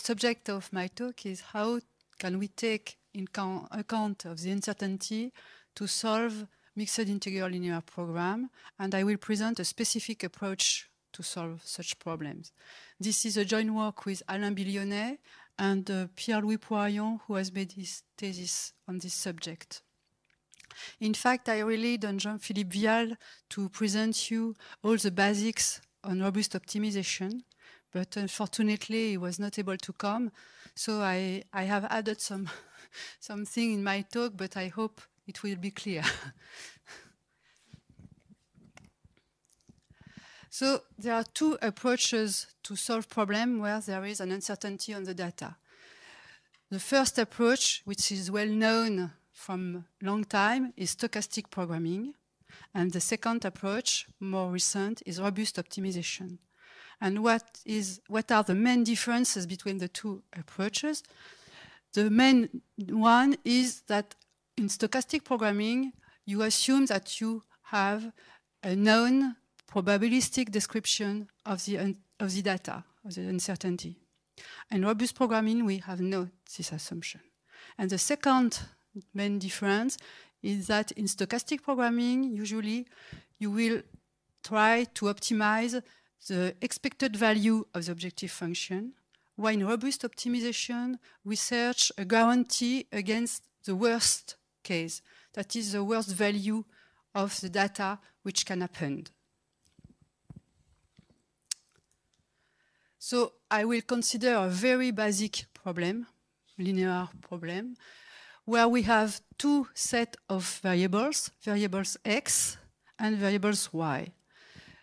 subject of my talk is how can we take in account of the uncertainty to solve mixed integral linear program, and I will present a specific approach to solve such problems. This is a joint work with Alain Billionnet and uh, Pierre-Louis Poirion, who has made his thesis on this subject. In fact, I relied on Jean-Philippe Vial to present you all the basics on robust optimization, but unfortunately he was not able to come. So I, I have added some something in my talk, but I hope it will be clear. so there are two approaches to solve problem where there is an uncertainty on the data. The first approach, which is well known from long time, is stochastic programming. And the second approach, more recent, is robust optimization and what, is, what are the main differences between the two approaches. The main one is that in stochastic programming, you assume that you have a known probabilistic description of the, of the data, of the uncertainty. In robust programming, we have no this assumption. And the second main difference is that in stochastic programming, usually you will try to optimize the expected value of the objective function, while in robust optimization, we search a guarantee against the worst case, that is the worst value of the data which can happen. So I will consider a very basic problem, linear problem, where we have two set of variables, variables x and variables y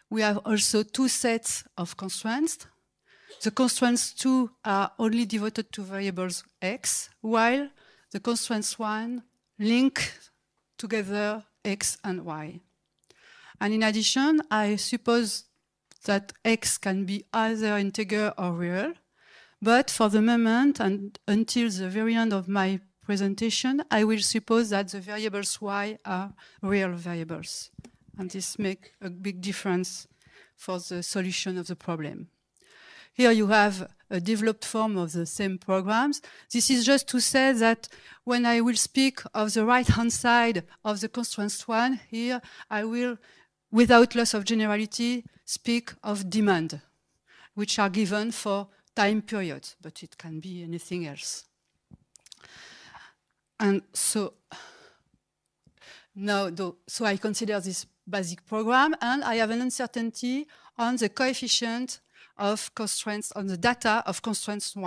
we have also two sets of constraints. The constraints two are only devoted to variables x, while the constraints one link together x and y. And in addition, I suppose that x can be either integer or real, but for the moment and until the very end of my presentation, I will suppose that the variables y are real variables and this makes a big difference for the solution of the problem. Here you have a developed form of the same programs. This is just to say that when I will speak of the right-hand side of the constraints one, here I will, without loss of generality, speak of demand, which are given for time periods, but it can be anything else. And so now, so I consider this basic program, and I have an uncertainty on the coefficient of constraints, on the data of constraints one.